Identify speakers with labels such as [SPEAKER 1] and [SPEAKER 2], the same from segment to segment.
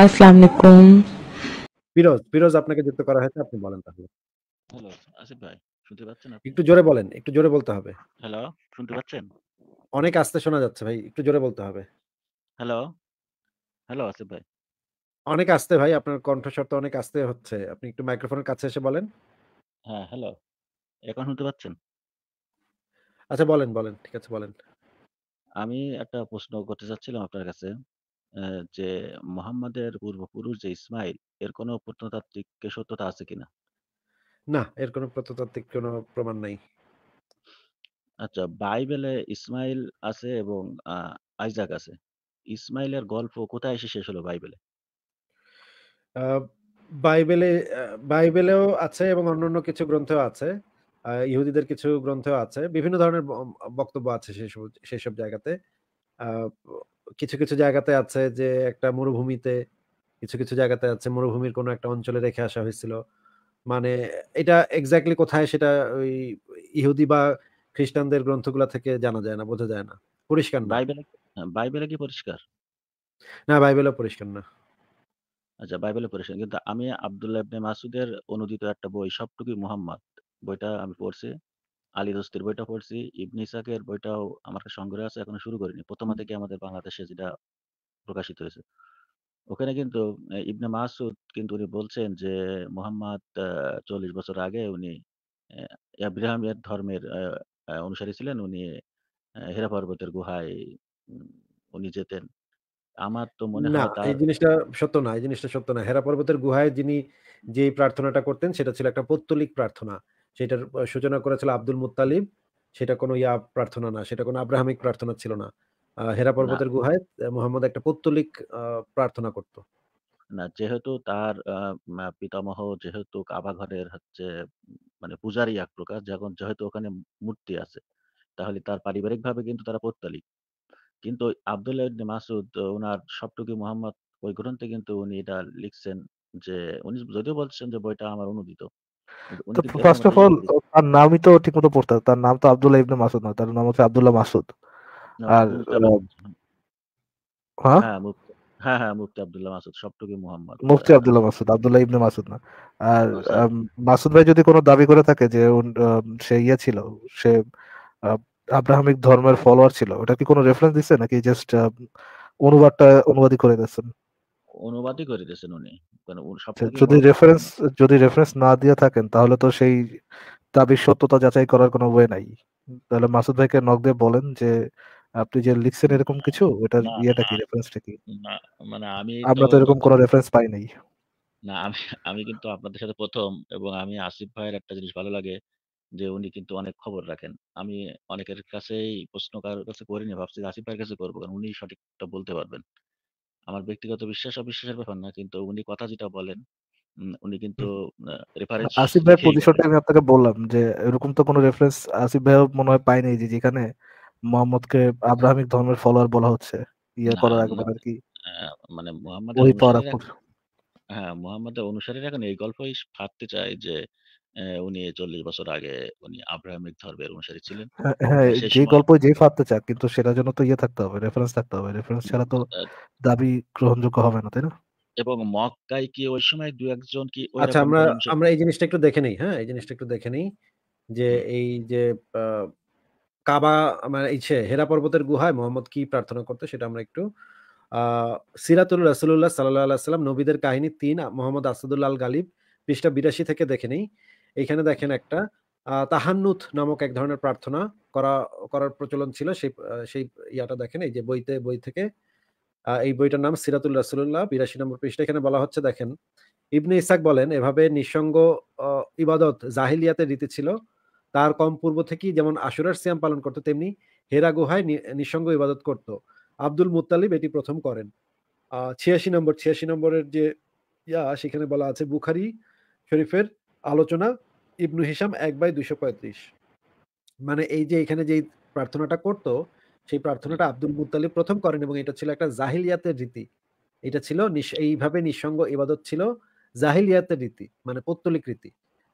[SPEAKER 1] আসসালামু আলাইকুম
[SPEAKER 2] ফিরোজ ফিরোজ আপনাকে যুক্ত করা হয়েছে আপনি বলেন তাহলে হ্যালো আসিফ ভাই শুনতে পাচ্ছেন আপনি একটু জোরে বলেন একটু জোরে বলতে হবে হ্যালো শুনতে পাচ্ছেন অনেক আস্তে শোনা যাচ্ছে ভাই একটু জোরে বলতে হবে
[SPEAKER 3] হ্যালো হ্যালো আসিফ ভাই
[SPEAKER 2] অনেক আস্তে ভাই আপনার কণ্ঠস্বর তো অনেক আস্তে হচ্ছে আপনি একটু মাইক্রোফোনের কাছে এসে বলেন
[SPEAKER 3] হ্যাঁ হ্যালো এখন
[SPEAKER 2] শুনতে পাচ্ছেন আচ্ছা বলেন বলেন ঠিক আছে বলেন
[SPEAKER 3] আমি একটা প্রশ্ন করতে চাচ্ছিলাম আপনার কাছে যে মোহাম্মদের পূর্বপুরুষ যে ইসমাইল এর কোনো প্রত্নতাত্ত্বিক সত্যতা আছে কিনা?
[SPEAKER 2] না, এর কোনো প্রত্নতাত্ত্বিক কোনো প্রমাণ নাই।
[SPEAKER 3] আচ্ছা, বাইবেলে ইসমাইল আছে এবং আইজাক আছে। ইসমাইলের গল্প কোথায় এসে শেষ হলো বাইবেলে?
[SPEAKER 2] বাইবেলে বাইবেলেও আছে এবং অন্যান্য কিছু গ্রন্থেও আছে। ইহুদিদের কিছু গ্রন্থেও আছে। বিভিন্ন ধরনের বক্তব্য আছে সেসব সেসব জায়গাতে। কিছু কিছু জায়গাতে আছে যে একটা মরুভূমিতে কিছু কিছু জায়গাতে আছে মরুভূমির কোনো একটা অঞ্চলে রেখে আসা হয়েছিল মানে এটা এক্স্যাক্টলি কোথায় সেটা ওই ইহুদি বা খ্রিস্টানদের গ্রন্থগুলো থেকে জানা যায় না বোঝা যায় না পরিষ্কার না বাইবেলে
[SPEAKER 3] হ্যাঁ, বাইবেলে কি পরিষ্কার
[SPEAKER 2] না বাইবেলে পরিষ্কার না
[SPEAKER 3] আচ্ছা বাইবেলে পরিষ্কার কিন্তু আমি আব্দুল্লাহ ইবনে মাসুদের অনুদিত একটা বই সবটুকুই মুহাম্মদ বইটা আমি পড়ছি আলী দোস্তির বইটা পড়ছি। ইবনি সাকের বইটাও আমার কাছে সংগ্রহে আছে, এখনো শুরু করিনি। প্রথম থেকে আমাদের বাংলাদেশে যেটা প্রকাশিত হয়েছে। ওখানে কিন্তু ইবনে মাসউদ কিন্তু উনি বলছেন যে মোহাম্মদ চল্লিশ বছর আগে উনি অ্যা ধর্মের অনুসারী ছিলেন। উনি হেরা পর্বতের গুহায় উনি যেতেন। আমার তো মনে না, হয় এই
[SPEAKER 2] জিনিসটা সত্য না এই জিনিসটা সত্য না। হেরা পর্বতের গুহায় যিনি যে প্রার্থনাটা করতেন সেটা ছিল একটা পৌত্তলিক প্রার্থনা। সেটার সূচনা করেছিল আব্দুল মুতালিব সেটা কোনো ইয়া প্রার্থনা না সেটা কোনো আব্রাহামিক প্রার্থনা ছিল না হেরা পর্বতের গুহায় মোহাম্মদ একটা পৌত্তলিক প্রার্থনা করত
[SPEAKER 3] না যেহেতু তার পিতামহ যেহেতু কাবা ঘরের হচ্ছে মানে পূজারী এক প্রকার যখন যেহেতু ওখানে মূর্তি আছে তাহলে তার পারিবারিক ভাবে কিন্তু তারা পৌত্তলিক কিন্তু আবদুল্লাহ মাসুদ ওনার সবটুকু মোহাম্মদ ওই গ্রন্থে কিন্তু উনি এটা লিখছেন যে উনি যদিও বলছেন যে বইটা আমার অনুদিত ফার্স্ট অফ অল
[SPEAKER 4] তার নামই তো ঠিকমতো পড়তে তার নাম তো আব্দুল্লাহ ইবনে মাসুদ না তার নাম হচ্ছে আব্দুল্লাহ মাসুদ
[SPEAKER 3] আর হ্যাঁ
[SPEAKER 4] মাসুদ ভাই যদি কোনো দাবি করে থাকে যে সে ইয়ে ছিল সে আব্রাহামিক ধর্মের ফলোয়ার ছিল ওটা কি কোনো রেফারেন্স দিচ্ছে নাকি অনুবাদটা অনুবাদই করে দিচ্ছেন
[SPEAKER 3] অনুবাদই করে দিয়েছেন উনি মানে যদি রেফারেন্স
[SPEAKER 4] যদি রেফারেন্স না দিয়ে থাকেন তাহলে তো সেই দাবি সত্যতা যাচাই করার কোনো ওয়ে নাই তাহলে মাসুদ ভাইকে নক দিয়ে বলেন যে আপনি যে লিখছেন এরকম কিছু এটা ইয়েটা কি রেফারেন্সটা কি
[SPEAKER 3] না মানে আমি আমরা তো এরকম কোনো রেফারেন্স পাই নাই না আমি আমি কিন্তু আপনাদের সাথে প্রথম এবং আমি আসিফ ভাইয়ের একটা জিনিস ভালো লাগে যে উনি কিন্তু অনেক খবর রাখেন আমি অনেকের কাছেই প্রশ্ন কারোর কাছে করিনি ভাবছি আসিফ ভাইয়ের কাছে করবো কারণ উনি সঠিকটা বলতে পারবেন আমার ব্যক্তিগত বিশ্বাস অবিশ্বাসের ব্যাপার না। কিন্তু উনি কথা যেটা বলেন, উনি কিন্তু রেফারেন্স আসিফ ভাই লিখেই পজিশনটা
[SPEAKER 4] আমি আপনাকে বললাম যে এরকম তো কোনো রেফারেন্স আসিফ ভাই মনে হয় পাই নাই যে যেখানে মোহাম্মদকে আব্রাহামিক ধর্মের ফলোয়ার বলা হচ্ছে। ইয়ে করার আগে আর কি
[SPEAKER 3] মানে মোহাম্মদ ওই পাওয়ার হ্যাঁ, মোহাম্মদের অনুসারীরা এখন এই গল্পই ফাটতে চায় যে উনি বছর আগে উনি আব্রাহামিক ধর্মের অনুসারী ছিলেন। হ্যাঁ, হ্যাঁ, যে
[SPEAKER 4] যে চাক কিন্তু সেটার জন্য তো ইয়ে থাকতে হবে, রেফারেন্স থাকতে হবে। রেফারেন্স ছাড়া তো দাবি গ্রহণযোগ্য হবে না, তাই না?
[SPEAKER 2] এবং মক্কায় কি ওই সময কি আচ্ছা আমরা আমরা এই জিনিসটা একটু দেখে নেই, হ্যাঁ? এই জিনিসটা একটু দেখে নেই। যে এই যে কাবা মানে ইচ্ছে হেরা পর্বতের গুহায় মোহাম্মদ কি প্রার্থনা করতে সেটা আমরা একটু আহ সিরাতুল রাসূলুল্লাহ সাল্লাল্লাহু আলাইহি নবীদের কাহিনী তিন মোহাম্মদ আসাদুল্লাহ আল গালিব পৃষ্ঠা বিরাশি থেকে দেখে নেই। এখানে দেখেন একটা তাহান্নুথ নামক এক ধরনের প্রার্থনা করা করার প্রচলন ছিল সেই সেই ইয়াটা দেখেন এই যে বইতে বই থেকে এই বইটার নাম সিরাতুল রাসুল্লাহ বিরাশি নম্বর পৃষ্ঠা এখানে বলা হচ্ছে দেখেন ইবনে ইসাক বলেন এভাবে নিঃসঙ্গ ইবাদত জাহিলিয়াতের রীতি ছিল তার কম পূর্ব থেকেই যেমন আশুরার সিয়াম পালন করত তেমনি হেরা গুহায় নিঃসঙ্গ ইবাদত করত আব্দুল মুতালিব এটি প্রথম করেন ছিয়াশি নম্বর ছিয়াশি নম্বরের যে ইয়া সেখানে বলা আছে বুখারি শরীফের আলোচনা ইবনু হিসাম এক বাই দুশো পঁয়ত্রিশ মানে এই যে এখানে যে প্রার্থনাটা করত সেই প্রার্থনাটা আব্দুল মুতালিব প্রথম করেন এবং এটা ছিল একটা জাহিলিয়াতের রীতি এটা ছিল এইভাবে নিঃসঙ্গ ইবাদত ছিল জাহিলিয়াতের রীতি মানে পত্তলিক রীতি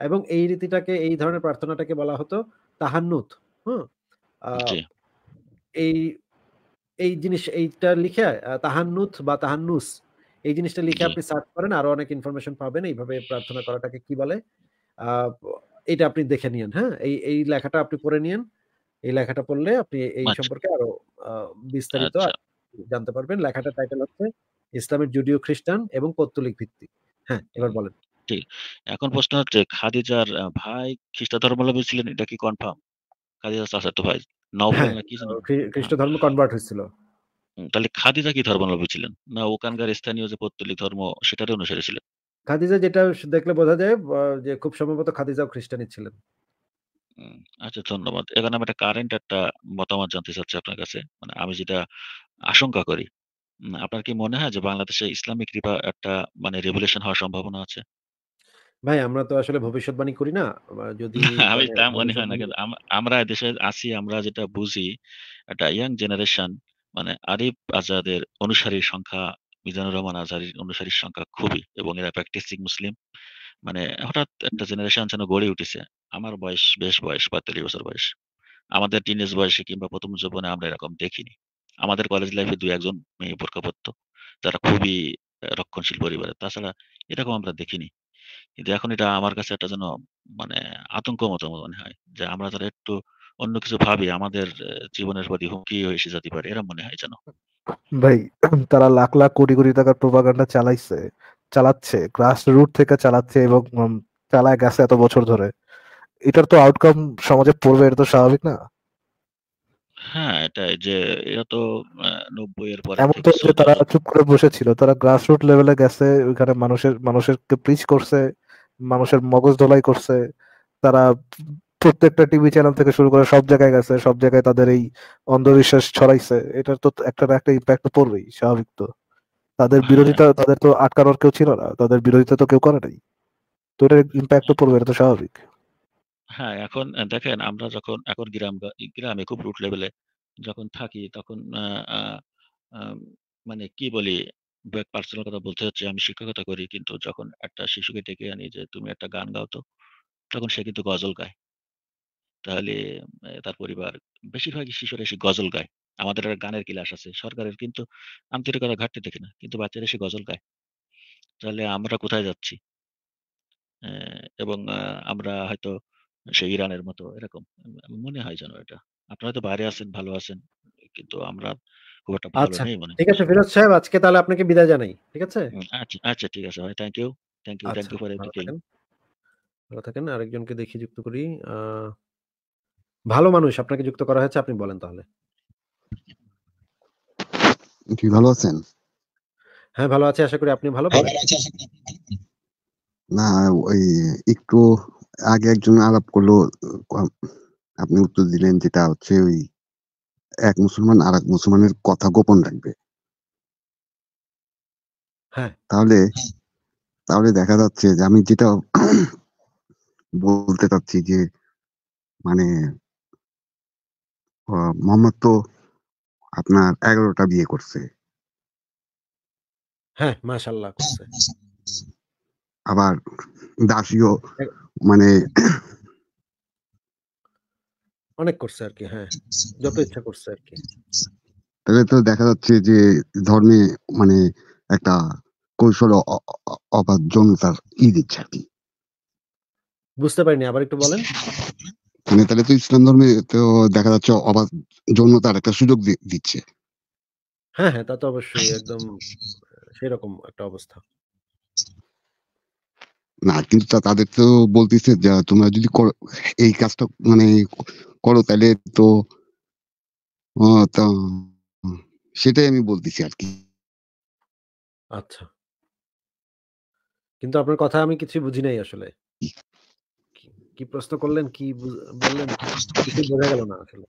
[SPEAKER 2] এবং এই রীতিটাকে এই ধরনের প্রার্থনাটাকে বলা হতো তাহান্নুত হ্যাঁ এই এই জিনিস এইটা লিখে তাহান্নুত বা তাহান্নুস এই জিনিসটা লিখে আপনি সার্চ করেন আরো অনেক ইনফরমেশন পাবেন এইভাবে প্রার্থনা করাটাকে কি বলে এটা আপনি দেখে নিন হ্যাঁ এই এই লেখাটা আপনি পড়ে নিন এই লেখাটা পড়লে আপনি এই আচ্ছা। সম্পর্কে আরো বিস্তারিত আচ্ছা। জানতে পারবেন লেখাটা টাইটেল হচ্ছে ইসলামের জুডিও খ্রিস্টান এবং কত্তলিক ভিত্তি হ্যাঁ এবার বলেন
[SPEAKER 3] ঠিক এখন প্রশ্ন হচ্ছে খাদিজার ভাই খ্রিস্ট ধর্মাবলম্বী ছিলেন এটা কি কনফার্ম খাদিজার চাচাতো ভাই নওফেল হ্যাঁ,
[SPEAKER 2] নাকি খ্রিস্ট আচ্ছা। ধর্ম কনভার্ট হয়েছিল
[SPEAKER 3] তাহলে খাদিজা কি ধর্মাবলম্বী ছিলেন না ওখানকার স্থানীয় যে পৌত্তলিক ধর্ম সেটারই অনুসারে ছিলেন
[SPEAKER 2] খাদিজা যেটা দেখলে বোঝা যায় যে খুব সম্ভবত খাদিজাও খ্রিস্টানই ছিলেন
[SPEAKER 3] আচ্ছা ধন্যবাদ এখানে আমি একটা কারেন্ট একটা মতামত জানতে চাচ্ছি আপনার কাছে মানে আমি যেটা আশঙ্কা করি আপনার কি মনে হয় যে বাংলাদেশে ইসলামিক রিপা একটা মানে রেভুলেশন হওয়ার সম্ভাবনা আছে
[SPEAKER 2] ভাই আমরা তো আসলে ভবিষ্যৎবাণী করি না যদি আমি মানে তা মনে হয় না কিন্তু
[SPEAKER 3] আমরা দেশে আছি আমরা যেটা বুঝি একটা ইয়াং জেনারেশন মানে আরিফ আজাদের অনুসারীর সংখ্যা মিজানুর রহমান আজহারির অনুসারীর সংখ্যা খুবই এবং এরা প্র্যাকটিসিং মুসলিম মানে হঠাৎ একটা জেনারেশন যেন গড়ে উঠেছে আমার বয়স বেশ বয়স পঁয়তাল্লিশ বছর বয়স আমাদের টিনেজ বয়সে কিংবা প্রথম জীবনে আমরা এরকম দেখিনি আমাদের কলেজ লাইফে দু একজন মেয়ে বোরকা পড়তো যারা খুবই রক্ষণশীল পরিবারে তাছাড়া এরকম আমরা দেখিনি কিন্তু এখন এটা আমার কাছে একটা যেন মানে আতঙ্ক মতো মনে হয় যে আমরা যারা একটু অন্য কিছু ভাবে আমাদের জীবনের প্রতি হুমকি এসে যেতে পারে এরকম মনে হয় যেন
[SPEAKER 4] ভাই তারা লাখ লাখ কোটি কোটি টাকার প্রোপাগান্ডা চালাইছে চালাচ্ছে গ্রাস রুট থেকে চালাচ্ছে এবং চালায় গেছে এত বছর ধরে এটার তো আউটকাম সমাজে পড়বে এটা তো স্বাভাবিক না
[SPEAKER 3] হ্যাঁ এটা যে এটা তো নব্বই এর পরে এমন তো যে
[SPEAKER 4] তারা চুপ করে বসেছিল তারা গ্রাস রুট লেভেলে গেছে ওইখানে মানুষের মানুষের প্রিচ করছে মানুষের মগজ ধোলাই করছে তারা প্রত্যেকটা টিভি চ্যানেল থেকে শুরু করে সব জায়গায় গেছে সব জায়গায় তাদের এই অন্ধবিশ্বাস ছড়াইছে এটার তো একটা না একটা ইম্প্যাক্ট পড়বেই স্বাভাবিক তো তাদের হ্যাঁ। বিরোধিতা তাদের তো আটকানোর কেউ ছিল না তাদের বিরোধিতা তো কেউ করে নাই তো এটার ইম্প্যাক্ট তো হ্যাঁ। পড়বে এটা তো স্বাভাবিক
[SPEAKER 3] হ্যাঁ এখন দেখেন আমরা যখন এখন গ্রাম গ্রামে খুব রুট লেভেলে যখন থাকি তখন মানে কি বলি পার্সোনাল কথা বলতে হচ্ছে আমি শিক্ষকতা করি কিন্তু যখন একটা শিশুকে ডেকে আনি যে তুমি একটা গান গাও তো তখন সে কিন্তু গজল গায় তাহলে তার পরিবার বেশিরভাগই শিশুরা এসে গজল গায়। আমাদের একটা গানের ক্লাস আছে। সরকারের কিন্তু আন্তরিকতার ঘাটতি দেখি না। কিন্তু বাচ্চারা এসে গজল গায়। তাহলে আমরা কোথায় যাচ্ছি? এবং আমরা হয়তো সেই ইরানের মতো এরকম মনে হয় যেন এটা। আপনারা হয়তো বাইরে আছেন, ভালো আছেন। কিন্তু আমরা খুব একটা ভালো আচ্ছা, নেই মনে ঠিক আছে ফিরোজ
[SPEAKER 2] সাহেব আজকে তাহলে আপনাকে বিদায় জানাই। ঠিক আছে?
[SPEAKER 3] আচ্ছা, আচ্ছা ঠিক আছে ভাই। Thank you. Thank you, thank you for everything.
[SPEAKER 2] ভালো থাকেন। আরেকজনকে দেখি যুক্ত করি। আহ ভালো মানুষ আপনাকে যুক্ত করা হয়েছে আপনি বলেন তাহলে কি ভালো আছেন হ্যাঁ ভালো আছি আশা করি আপনি ভালো হ্যাঁ,
[SPEAKER 1] না ওই একটু আগে একজন আলাপ করলো আপনি উত্তর দিলেন যেটা হচ্ছে ওই এক মুসলমান আর মুসলমানের কথা গোপন রাখবে হ্যাঁ তাহলে তাহলে দেখা যাচ্ছে যে আমি যেটা বলতে চাচ্ছি যে মানে মোহাম্মদ তো আপনার এগারোটা বিয়ে করছে
[SPEAKER 2] হ্যাঁ মাশাল্লাহ
[SPEAKER 1] করছে আবার দাসীও মানে
[SPEAKER 2] অনেক করছে আর কি হ্যাঁ যত ইচ্ছা করছে আর কি
[SPEAKER 1] তাহলে তো দেখা যাচ্ছে যে ধর্মে মানে একটা কৌশল অবাধ জনতার কি দিচ্ছে আর কি
[SPEAKER 2] বুঝতে পারিনি আবার একটু বলেন
[SPEAKER 1] মানে তাহলে তো ইসলাম ধর্মে তো দেখা যাচ্ছে অবাধ জন্য তার একটা সুযোগ দিচ্ছে
[SPEAKER 2] হ্যাঁ হ্যাঁ তা তো অবশ্যই একদম সেরকম একটা অবস্থা
[SPEAKER 1] না কিন্তু তাদের তো বলতেছে যে তোমরা যদি এই কাজটা মানে করো তাহলে তো সেটাই আমি বলতেছি আর কি আচ্ছা
[SPEAKER 2] কিন্তু আপনার কথা আমি কিছু বুঝি নাই আসলে কি প্রশ্ন করলেন কি বললেন কিছু বোঝা গেল না আসলে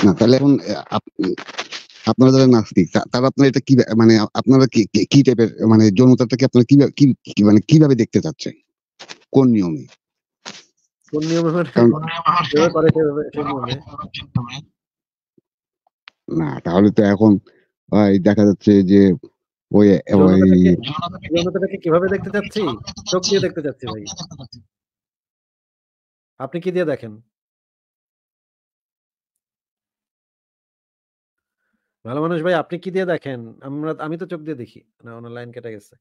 [SPEAKER 1] না তাহলে এখন আপনারা যারা নাস্তিক তারা আপনারা এটা কি মানে আপনারা কি টাইপের মানে যৌনতাটাকে আপনারা কি মানে কিভাবে দেখতে চাচ্ছেন কোন নিয়মে
[SPEAKER 2] কোন নিয়মে মানে? মানে
[SPEAKER 1] না তাহলে তো এখন দেখা যাচ্ছে যে ওই ওই
[SPEAKER 2] কিভাবে দেখতে চাচ্ছি চোখ দিয়ে দেখতে চাচ্ছি ভাই আপনি কি দিয়ে দেখেন ভালো মানুষ ভাই আপনি কি দিয়ে দেখেন আমরা আমি তো চোখ দিয়ে দেখি না ওনার লাইন কেটে গেছে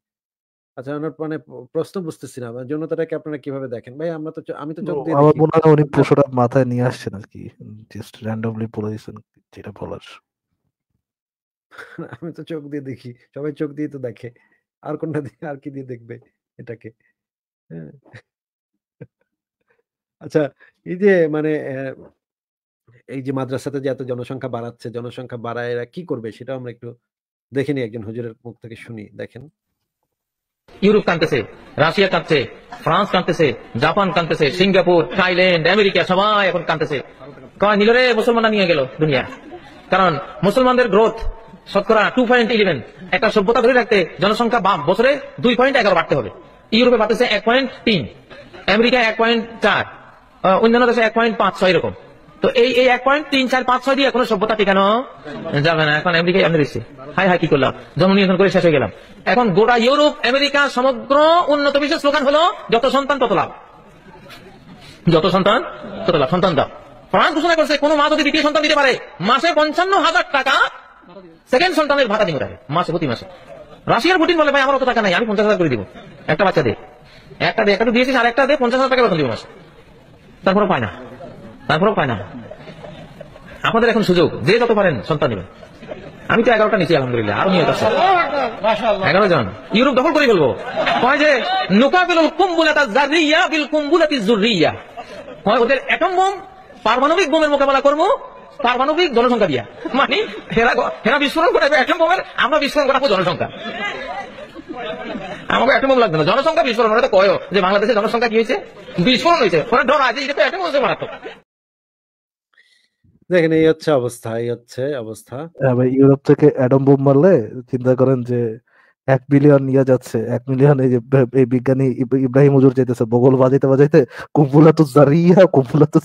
[SPEAKER 2] আচ্ছা ওনার মানে প্রশ্ন বুঝতেছি না যৌনতাটাকে আপনারা কিভাবে দেখেন ভাই আমরা তো আমি তো চোখ দিয়ে আমার মনে হয় উনি
[SPEAKER 4] প্রশ্নটা মাথায় নিয়ে আসছেন আর কি জাস্ট র্যান্ডমলি পড়ে দিচ্ছেন যেটা বলার
[SPEAKER 2] আমি তো চোখ দিয়ে দেখি সবাই চোখ দিয়ে তো দেখে আর কোনটা দিয়ে আর কি দিয়ে দেখবে এটাকে হ্যাঁ। আচ্ছা এই যে মানে এই যে মাদ্রাসাতে যে এত জনসংখ্যা বাড়াচ্ছে জনসংখ্যা বাড়ায় এরা কি করবে সেটা আমরা একটু দেখে নিই একজন
[SPEAKER 5] হুজুরের মুখ থেকে শুনি দেখেন ইউরোপ কাঁদতেছে রাশিয়া কাঁদছে ফ্রান্স কাঁদতেছে জাপান কাঁদতেছে সিঙ্গাপুর থাইল্যান্ড আমেরিকা সবাই এখন কাঁদতেছে কয় নিলরে মুসলমানরা নিয়ে গেল দুনিয়া কারণ মুসলমানদের গ্রোথ শতকরা টু পয়েন্ট ইলেভেন একটা সভ্যতা ধরে রাখতে জনসংখ্যা বাম বছরে দুই পয়েন্ট এগারো বাড়তে হবে ইউরোপে বাড়তেছে এক পয়েন্ট তিন আমেরিকা এক পয়েন্ট চার অন্যান্য দেশে এক পয়েন্ট পাঁচ ছয় এরকম তো এই এই এক পয়েন্ট তিন চার পাঁচ ছয় দিয়ে কোনো সভ্যতা টিকানো যাবে না এখন আমেরিকায় আমি দিচ্ছি হাই হাই কি করলাম জন্ম নিয়ন্ত্রণ করে শেষ হয়ে গেলাম এখন গোটা ইউরোপ আমেরিকা সমগ্র উন্নত বিশ্বের স্লোগান হলো যত সন্তান তত লাভ যত সন্তান তত লাভ সন্তান দাও ফ্রান্স ঘোষণা করছে কোন মা যদি দ্বিতীয় সন্তান দিতে পারে মাসে পঞ্চান্ন হাজার টাকা সেকেন্ড সন্তানের ভাতা দিব তাকে মাসে প্রতি মাসে রাশিয়ার পুটিন বলে ভাই আমার অত টাকা নাই আমি পঞ্চাশ হাজার করে দিব একটা বাচ্চা দে একটা দে একটা দিয়েছিস আর একটা দে পঞ্চাশ হাজার টাকা বেতন দিব মাসে তারপরে পায় না তারপরেও পায় না আপনাদের এখন সুযোগ যে যত পারেন সন্তান নেবেন আমি তো এগারোটা নিচ্ছি আলহামদুলিল্লাহ আরো নিয়ে যাচ্ছে এগারো জন ইউরোপ দখল করে বলবো কয় যে নুকাবিল কুম্বুলাতা জারিয়া বিল কুম্বুলাতি জুরিয়া কয় ওদের অ্যাটম বোম পারমাণবিক বোমের মোকাবেলা করবো পারমাণবিক জনসংখ্যা দিয়া মানে হেরা হেরা বিস্ফোরণ করে অ্যাটম বোমের আমরা বিস্ফোরণ করাবো জনসংখ্যা আমাকে অ্যাটম বোম লাগবে না জনসংখ্যা বিস্ফোরণ ওরা তো কয় যে বাংলাদেশের জনসংখ্যা কি হয়েছে বিস্ফোরণ হয়েছে ওরা ধর আজ এটা তো অ্যাটম বোমে মারাত্মক
[SPEAKER 2] দেখেন এই হচ্ছে অবস্থা এই হচ্ছে অবস্থা হ্যাঁ
[SPEAKER 4] ইউরোপ থেকে অ্যাডম বোম মারলে চিন্তা করেন যে এক বিলিয়ন ইয়া যাচ্ছে এক মিলিয়ন এই যে বিজ্ঞানী ইব্রাহিম হুজুর যেতেছে বগল বাজাইতে বাজাইতে কুম্ভুলা তো জারিয়া কুম্ভুলা তো